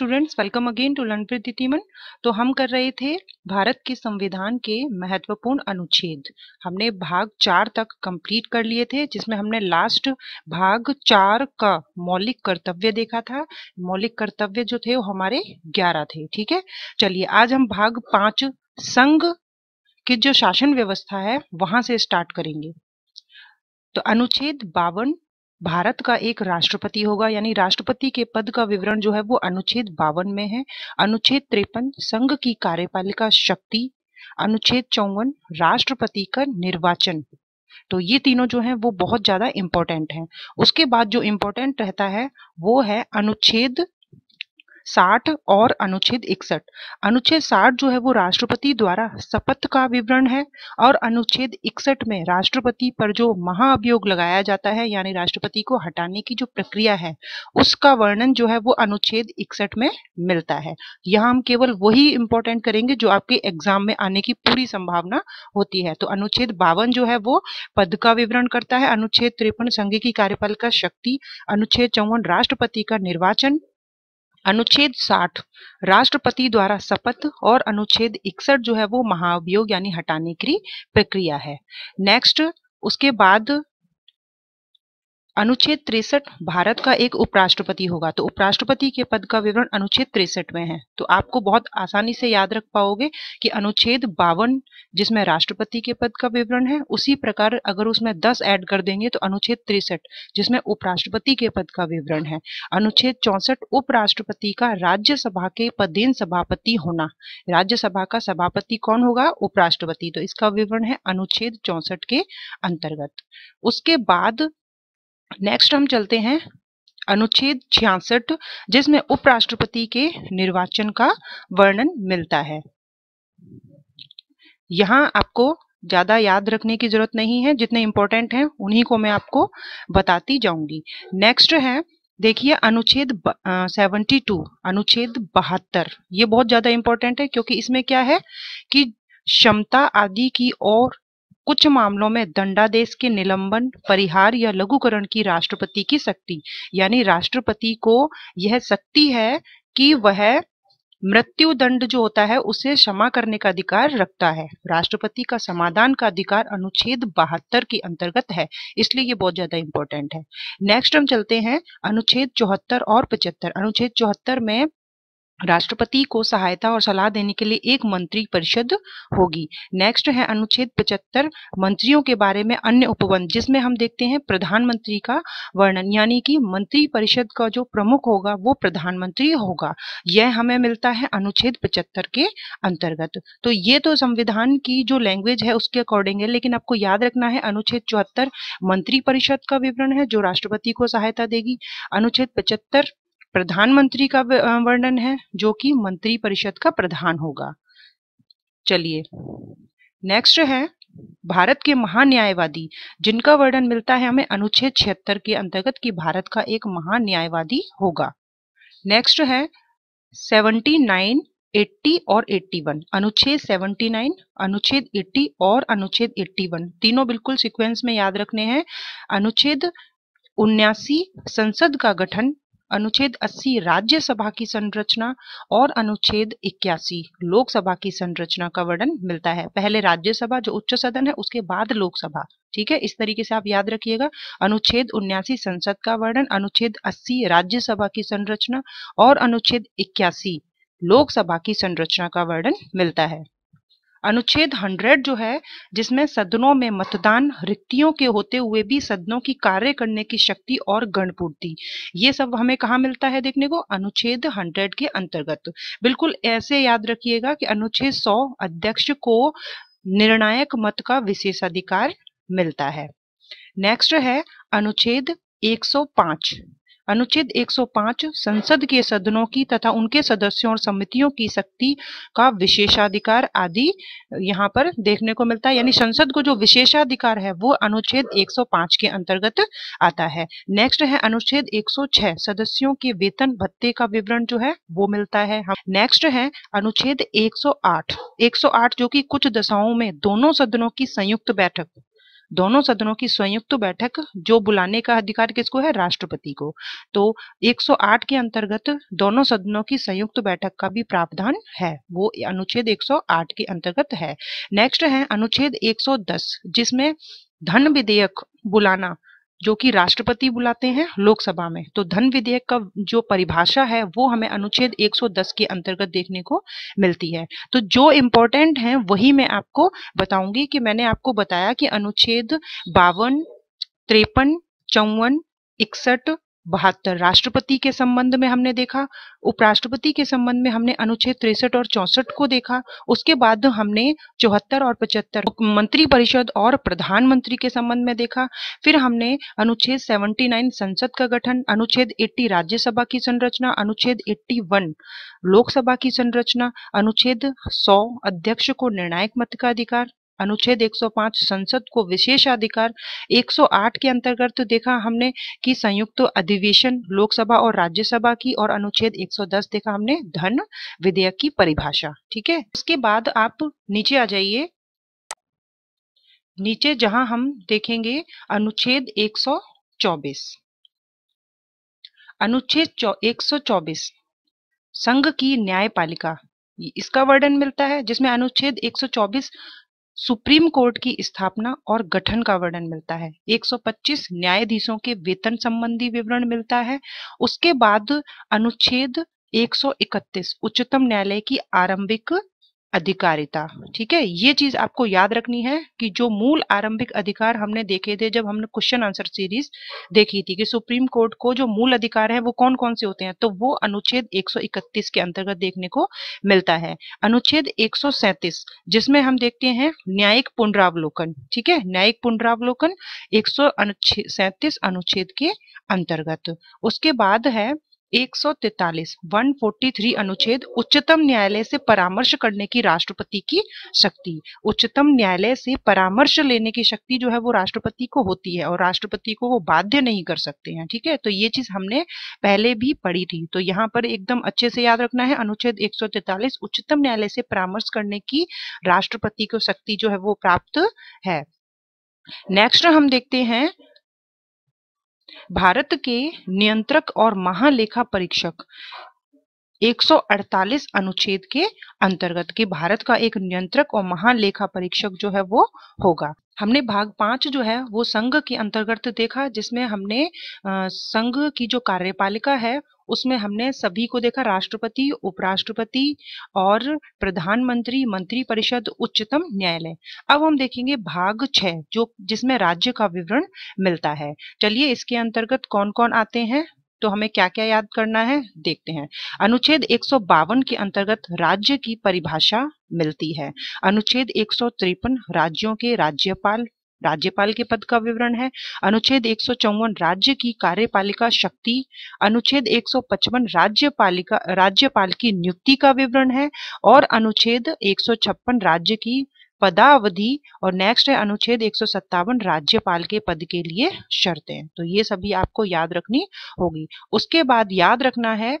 students welcome again to learn with दीमन तो हम कर रहे थे भारत के संविधान के महत्वपूर्ण अनुच्छेद हमने भाग चार तक कंप्लीट कर लिए थे जिसमें हमने लास्ट भाग चार का मौलिक कर्तव्य देखा था मौलिक कर्तव्य जो थे वो हमारे ग्यारह थे ठीक है चलिए आज हम भाग पांच संघ की जो शासन व्यवस्था है वहां से स्टार्ट करेंगे तो अनुच्छेद बावन भारत का एक राष्ट्रपति होगा यानी राष्ट्रपति के पद का विवरण जो है वो अनुच्छेद बावन में है अनुच्छेद तिरपन संघ की कार्यपालिका शक्ति अनुच्छेद चौवन राष्ट्रपति का निर्वाचन तो ये तीनों जो हैं वो बहुत ज्यादा इंपॉर्टेंट हैं उसके बाद जो इम्पोर्टेंट रहता है वो है अनुच्छेद साठ और अनुच्छेद इकसठ अनुच्छेद साठ जो है वो राष्ट्रपति द्वारा शपथ का विवरण है और अनुच्छेद इकसठ में राष्ट्रपति पर जो महाअभियोग लगाया जाता है यानी राष्ट्रपति को हटाने की जो प्रक्रिया है उसका वर्णन जो है वो अनुच्छेद इकसठ में मिलता है यहाँ हम केवल वही इंपॉर्टेंट करेंगे जो आपके एग्जाम में आने की पूरी संभावना होती है तो अनुच्छेद बावन जो है वो पद का विवरण करता है अनुच्छेद तिरपन संघ की कार्यपालिका शक्ति अनुच्छेद चौवन राष्ट्रपति का निर्वाचन अनुच्छेद 60 राष्ट्रपति द्वारा शपथ और अनुच्छेद इकसठ जो है वो महाअभियोग यानी हटाने की प्रक्रिया है नेक्स्ट उसके बाद अनुच्छेद तिरसठ भारत का एक उपराष्ट्रपति होगा तो उपराष्ट्रपति के पद का विवरण अनुच्छेद तिरसठ में है तो आपको बहुत आसानी से याद रख पाओगे कि अनुच्छेद बावन जिसमें राष्ट्रपति के पद का विवरण है उसी प्रकार अगर उसमें दस ऐड कर देंगे तो अनुच्छेद तिरसठ जिसमें उपराष्ट्रपति के पद का विवरण है अनुच्छेद चौसठ उपराष्ट्रपति का राज्यसभा के पदेन सभापति होना राज्यसभा का सभापति कौन होगा उपराष्ट्रपति तो इसका विवरण है अनुच्छेद चौसठ के अंतर्गत उसके बाद नेक्स्ट हम चलते हैं अनुच्छेद छियासठ जिसमें उपराष्ट्रपति के निर्वाचन का वर्णन मिलता है यहां आपको ज़्यादा याद रखने की ज़रूरत नहीं है जितने इंपॉर्टेंट हैं उन्हीं को मैं आपको बताती जाऊंगी नेक्स्ट है देखिए अनुच्छेद सेवेंटी टू अनुच्छेद बहत्तर ये बहुत ज़्यादा इंपॉर्टेंट है क्योंकि इसमें क्या है कि क्षमता आदि की और कुछ मामलों में दंडादेश के निलंबन परिहार या लघुकरण की राष्ट्रपति की शक्ति यानी राष्ट्रपति को यह शक्ति है कि वह मृत्यु दंड जो होता है उसे क्षमा करने का अधिकार रखता है राष्ट्रपति का समाधान का अधिकार अनुच्छेद बहत्तर के अंतर्गत है इसलिए ये बहुत ज्यादा इंपॉर्टेंट है नेक्स्ट हम चलते हैं अनुच्छेद चौहत्तर और पचहत्तर अनुच्छेद चौहत्तर में राष्ट्रपति को सहायता और सलाह देने के लिए एक मंत्री परिषद होगी नेक्स्ट है अनुच्छेद 75 मंत्रियों के बारे में अन्य उपबंध जिसमें हम देखते हैं प्रधानमंत्री का वर्णन यानी कि मंत्री परिषद का जो प्रमुख होगा वो प्रधानमंत्री होगा यह हमें मिलता है अनुच्छेद 75 के अंतर्गत तो ये तो संविधान की जो लैंग्वेज है उसके अकॉर्डिंग है लेकिन आपको याद रखना है अनुच्छेद चौहत्तर मंत्री परिषद का विवरण है जो राष्ट्रपति को सहायता देगी अनुच्छेद पचहत्तर प्रधानमंत्री का वर्णन है जो कि मंत्री परिषद का प्रधान होगा चलिए नेक्स्ट है भारत के महान्यायवादी जिनका वर्णन मिलता है हमें अनुच्छेद छिहत्तर के अंतर्गत कि भारत का एक महान्यायवादी होगा नेक्स्ट है 79, 80 और 81 अनुच्छेद 79, अनुच्छेद 80 और अनुच्छेद 81 तीनों बिल्कुल सीक्वेंस में याद रखने हैं अनुच्छेद उन्यासी संसद का गठन अनुच्छेद 80 राज्यसभा की संरचना और अनुच्छेद 81 लोकसभा की संरचना का वर्णन मिलता है पहले राज्यसभा जो उच्च सदन है उसके बाद लोकसभा ठीक है इस तरीके से आप याद रखिएगा अनुच्छेद उन्यासी संसद का वर्णन अनुच्छेद 80 राज्यसभा की संरचना और अनुच्छेद 81 लोकसभा की संरचना का वर्णन मिलता है अनुच्छेद 100 जो है जिसमें सदनों में मतदान रिक्तियों के होते हुए भी सदनों की कार्य करने की शक्ति और गणपूर्ति ये सब हमें कहा मिलता है देखने को अनुच्छेद 100 के अंतर्गत बिल्कुल ऐसे याद रखिएगा कि अनुच्छेद 100 अध्यक्ष को निर्णायक मत का विशेष अधिकार मिलता है नेक्स्ट है अनुच्छेद 105 अनुच्छेद 105 संसद के सदनों की तथा उनके सदस्यों और समितियों की शक्ति का विशेषाधिकार आदि यहाँ पर देखने को मिलता है यानी संसद को जो विशेषाधिकार है वो अनुच्छेद 105 के अंतर्गत आता है नेक्स्ट है अनुच्छेद 106 सदस्यों के वेतन भत्ते का विवरण जो है वो मिलता है नेक्स्ट है अनुच्छेद एक सौ जो की कुछ दशाओं में दोनों सदनों की संयुक्त बैठक दोनों सदनों की संयुक्त बैठक जो बुलाने का अधिकार किसको है राष्ट्रपति को तो 108 के अंतर्गत दोनों सदनों की संयुक्त बैठक का भी प्रावधान है वो अनुच्छेद 108 के अंतर्गत है नेक्स्ट है अनुच्छेद 110 जिसमें धन विधेयक बुलाना जो कि राष्ट्रपति बुलाते हैं लोकसभा में तो धन विधेयक का जो परिभाषा है वो हमें अनुच्छेद 110 के अंतर्गत देखने को मिलती है तो जो इम्पोर्टेंट है वही मैं आपको बताऊंगी कि मैंने आपको बताया कि अनुच्छेद बावन त्रेपन चौवन इकसठ बहत्तर राष्ट्रपति के संबंध में हमने देखा उपराष्ट्रपति के संबंध में हमने अनुच्छेद तिरसठ और चौसठ को देखा उसके बाद हमने चौहत्तर और पचहत्तर मंत्री परिषद और प्रधानमंत्री के संबंध में देखा फिर हमने अनुच्छेद 79 संसद का गठन अनुच्छेद 80 राज्यसभा की संरचना अनुच्छेद 81 लोकसभा की संरचना अनुच्छेद सौ अध्यक्ष को निर्णायक मत का अधिकार अनुच्छेद 105 संसद को विशेष अधिकार 108 के अंतर्गत तो देखा हमने कि संयुक्त तो अधिवेशन लोकसभा और राज्यसभा की और अनुच्छेद 110 देखा हमने धन विधेयक की परिभाषा ठीक है उसके बाद आप नीचे आ जाइए नीचे जहां हम देखेंगे अनुच्छेद 124 अनुच्छेद 124 संघ की न्यायपालिका इसका वर्णन मिलता है जिसमें अनुच्छेद 124 सुप्रीम कोर्ट की स्थापना और गठन का वर्णन मिलता है 125 न्यायाधीशों के वेतन संबंधी विवरण मिलता है उसके बाद अनुच्छेद 131 उच्चतम न्यायालय की आरंभिक अधिकारिता ठीक है ये चीज आपको याद रखनी है कि जो मूल आरंभिक अधिकार हमने देखे थे जब हमने क्वेश्चन आंसर सीरीज देखी थी कि सुप्रीम कोर्ट को जो मूल अधिकार है वो कौन कौन से होते हैं तो वो अनुच्छेद 131 के अंतर्गत देखने को मिलता है अनुच्छेद 137 जिसमें हम देखते हैं न्यायिक पुनरावलोकन ठीक है न्यायिक पुनरावलोकन एक अनुच्छेद के अंतर्गत उसके बाद है 143 थ्री अनुच्छेद उच्चतम न्यायालय से परामर्श करने की राष्ट्रपति की शक्ति उच्चतम न्यायालय से परामर्श लेने की शक्ति जो है वो राष्ट्रपति को होती है और राष्ट्रपति को वो बाध्य नहीं कर सकते हैं ठीक है तो ये चीज हमने पहले भी पढ़ी थी तो यहाँ पर एकदम अच्छे से याद रखना है अनुच्छेद एक उच्चतम न्यायालय से परामर्श करने की राष्ट्रपति को शक्ति जो है वो प्राप्त है नेक्स्ट हम देखते हैं भारत के नियंत्रक और महालेखा परीक्षक 148 अनुच्छेद के अंतर्गत के भारत का एक नियंत्रक और महालेखा परीक्षक जो है वो होगा हमने भाग पांच जो है वो संघ के अंतर्गत देखा जिसमें हमने संघ की जो कार्यपालिका है उसमें हमने सभी को देखा राष्ट्रपति उपराष्ट्रपति और प्रधानमंत्री मंत्री परिषद उच्चतम न्यायालय अब हम देखेंगे भाग छह जो जिसमें राज्य का विवरण मिलता है चलिए इसके अंतर्गत कौन कौन आते हैं तो हमें क्या क्या याद करना है देखते हैं अनुच्छेद एक के अंतर्गत राज्य की परिभाषा मिलती है अनुच्छेद एक राज्यों के राज्यपाल राज्यपाल के पद का विवरण है अनुच्छेद एक राज्य की कार्यपालिका शक्ति अनुच्छेद एक राज्यपालिका राज्यपाल की नियुक्ति का विवरण है और अनुच्छेद एक राज्य की पदावधि और नेक्स्ट है अनुच्छेद एक राज्यपाल के पद के लिए शर्तें तो ये सभी आपको याद रखनी होगी उसके बाद याद रखना है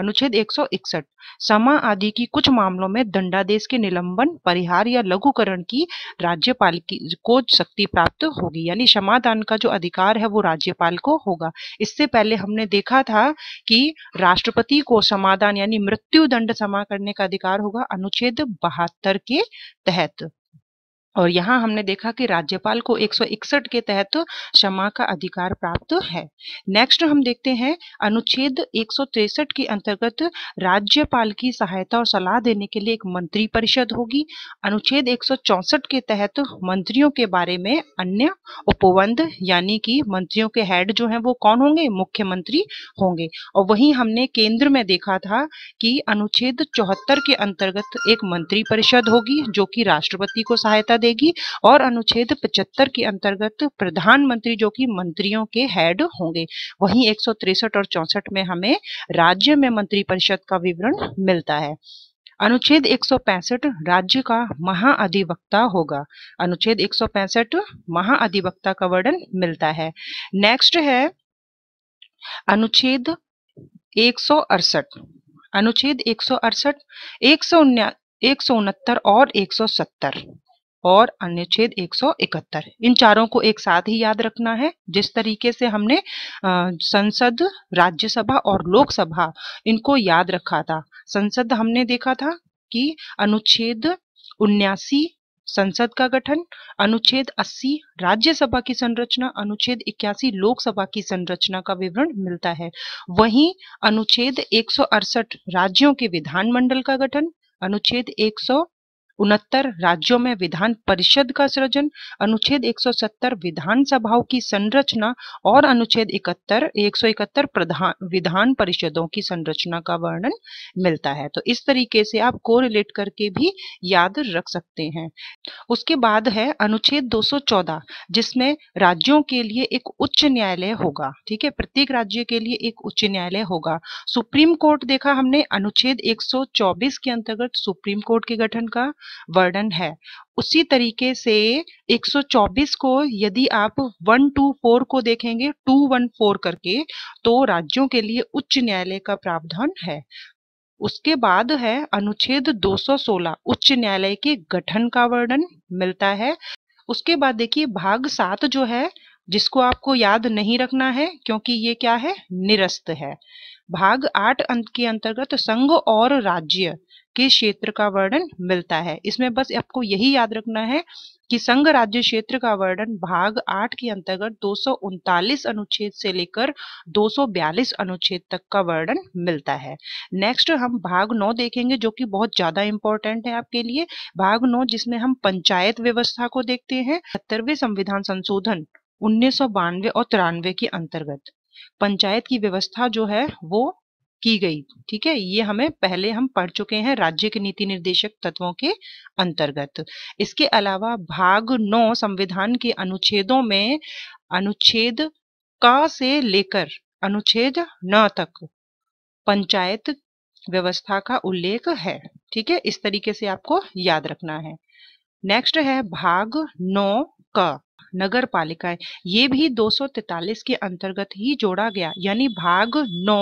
अनुच्छेद इकसठ समा आदि की कुछ मामलों में दंडादेश के निलंबन परिहार या लघुकरण की राज्यपाल की को शक्ति प्राप्त होगी यानी क्षमादान का जो अधिकार है वो राज्यपाल को होगा इससे पहले हमने देखा था कि राष्ट्रपति को समाधान यानी मृत्यु दंड समा करने का अधिकार होगा अनुच्छेद बहत्तर के तहत और यहाँ हमने देखा कि राज्यपाल को 161 के तहत क्षमा का अधिकार प्राप्त है नेक्स्ट हम देखते हैं अनुच्छेद एक के अंतर्गत राज्यपाल की सहायता और सलाह देने के लिए एक मंत्री परिषद होगी अनुच्छेद एक के तहत मंत्रियों के बारे में अन्य उपबंध यानी कि मंत्रियों के हेड जो हैं वो कौन होंगे मुख्यमंत्री होंगे और वही हमने केंद्र में देखा था कि अनुच्छेद चौहत्तर के अंतर्गत एक मंत्री परिषद होगी जो की राष्ट्रपति को सहायता देगी और अनुच्छेद 75 के अंतर्गत प्रधानमंत्री जो कि मंत्रियों के हेड होंगे वहीं एक और चौसठ में हमें राज्य में मंत्रिपरिषद का विवरण मिलता है अनुच्छेद 165 राज्य का महाअधिवक्ता होगा अनुच्छेद 165 महाअधिवक्ता का वर्णन मिलता है नेक्स्ट है अनुच्छेद एक अनुच्छेद एक सौ अड़सठ उनहत्तर और 170 और अनुच्छेद इकहत्तर इन चारों को एक साथ ही याद रखना है जिस तरीके से हमने संसद राज्यसभा और लोकसभा इनको याद रखा था संसद हमने देखा था कि अनुच्छेद उन्यासी संसद का गठन अनुच्छेद 80 राज्यसभा की संरचना अनुच्छेद 81 लोकसभा की संरचना का विवरण मिलता है वहीं अनुच्छेद एक राज्यों के विधानमंडल का गठन अनुच्छेद एक उनहत्तर राज्यों में विधान परिषद का सृजन अनुच्छेद 170 विधानसभाओं की संरचना और अनुच्छेद 71 सौ प्रधान विधान परिषदों की संरचना का वर्णन मिलता है तो इस तरीके से आप को रिलेट करके भी याद रख सकते हैं उसके बाद है अनुच्छेद 214 जिसमें राज्यों के लिए एक उच्च न्यायालय होगा ठीक है प्रत्येक राज्य के लिए एक उच्च न्यायालय होगा सुप्रीम कोर्ट देखा हमने अनुच्छेद एक के अंतर्गत सुप्रीम कोर्ट के गठन का वर्णन है उसी तरीके से 124 को यदि आप 124 को देखेंगे 214 करके तो राज्यों के लिए उच्च न्यायालय का प्रावधान है उसके बाद है अनुच्छेद 216 उच्च न्यायालय के गठन का वर्णन मिलता है उसके बाद देखिए भाग सात जो है जिसको आपको याद नहीं रखना है क्योंकि ये क्या है निरस्त है भाग आठ अंत के अंतर्गत संघ और राज्य के क्षेत्र का वर्णन मिलता है इसमें बस आपको यही याद रखना है कि संघ राज्य क्षेत्र का वर्णन भाग आठ के अंतर्गत दो अनुच्छेद से लेकर 242 अनुच्छेद तक का वर्णन मिलता है नेक्स्ट हम भाग नौ देखेंगे जो कि बहुत ज्यादा इंपॉर्टेंट है आपके लिए भाग नौ जिसमें हम पंचायत व्यवस्था को देखते हैं सत्तरवे संविधान संशोधन उन्नीस और तिरानवे के अंतर्गत पंचायत की व्यवस्था जो है वो की गई ठीक है ये हमें पहले हम पढ़ चुके हैं राज्य के नीति निर्देशक तत्वों के अंतर्गत इसके अलावा भाग नौ संविधान के अनुच्छेदों में अनुच्छेद का से लेकर अनुच्छेद न तक पंचायत व्यवस्था का उल्लेख है ठीक है इस तरीके से आपको याद रखना है नेक्स्ट है भाग नौ का नगर पालिकाएं ये भी 243 के अंतर्गत ही जोड़ा गया यानी भाग नौ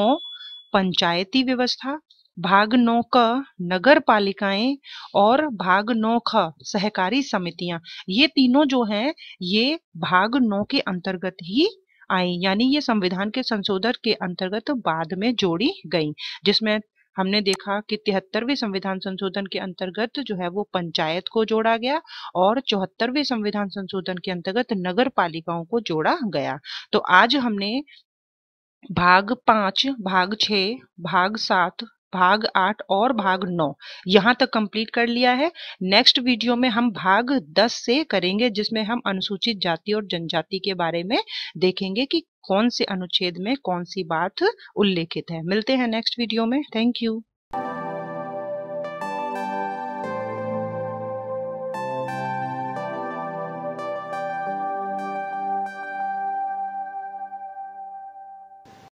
पंचायती व्यवस्था भाग नौ क नगर पालिकाएं और भाग नौ ख सहकारी समितियां ये तीनों जो हैं ये भाग नौ के अंतर्गत ही आई यानी ये संविधान के संशोधन के अंतर्गत बाद में जोड़ी गई जिसमें हमने देखा कि तिहत्तरवें संविधान संशोधन के अंतर्गत जो है वो पंचायत को जोड़ा गया और चौहत्तरवें संविधान संशोधन के अंतर्गत नगर पालिकाओं को जोड़ा गया तो आज हमने भाग पांच भाग छ भाग सात भाग आठ और भाग नौ यहाँ तक कंप्लीट कर लिया है नेक्स्ट वीडियो में हम भाग दस से करेंगे जिसमें हम अनुसूचित जाति और जनजाति के बारे में देखेंगे कि कौन से अनुच्छेद में कौन सी बात उल्लेखित है मिलते हैं नेक्स्ट वीडियो में थैंक यू